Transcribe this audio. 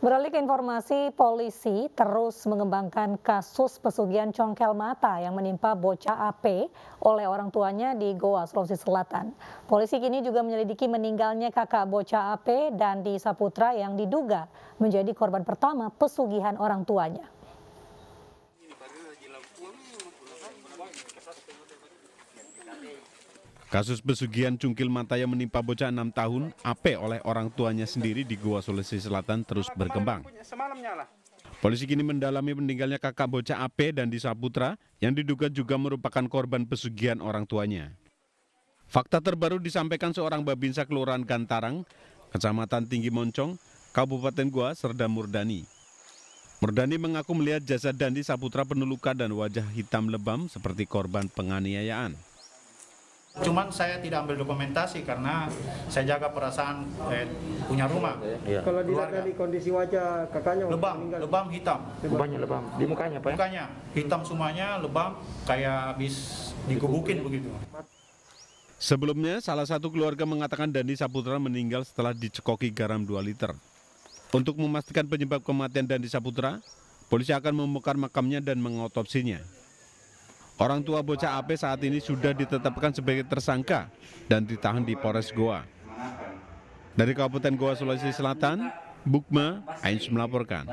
Beralih ke informasi, polisi terus mengembangkan kasus pesugihan congkel mata yang menimpa bocah AP oleh orang tuanya di Goa, Sulawesi Selatan. Polisi kini juga menyelidiki meninggalnya kakak bocah AP dan di Saputra yang diduga menjadi korban pertama pesugihan orang tuanya. Kasus pesugihan cungkil mata yang menimpa bocah enam tahun, AP oleh orang tuanya sendiri di Goa Sulawesi Selatan terus berkembang. Polisi kini mendalami meninggalnya kakak bocah AP dan Disaputra yang diduga juga merupakan korban pesugihan orang tuanya. Fakta terbaru disampaikan seorang babinsa Kelurahan Gantarang, Kecamatan Tinggi Moncong, Kabupaten Goa, Serda Murdani. Murdani mengaku melihat jasad Dandi Saputra penuh luka dan wajah hitam lebam seperti korban penganiayaan. Cuman saya tidak ambil dokumentasi karena saya jaga perasaan eh, punya rumah. Ya. Kalau dilihat dari kondisi wajah kakaknya lebam, meninggal. lebam hitam. Lebamnya lebam di mukanya pak? Ya? Mukanya hitam semuanya, lebam kayak habis dikebukin begitu. Sebelumnya, salah satu keluarga mengatakan Dandi Saputra meninggal setelah dicekoki garam 2 liter. Untuk memastikan penyebab kematian Dandi Saputra, polisi akan membongkar makamnya dan mengotopsinya. Orang tua bocah AP saat ini sudah ditetapkan sebagai tersangka dan ditahan di Polres Goa. Dari Kabupaten Goa, Sulawesi Selatan, Bukma Ains melaporkan.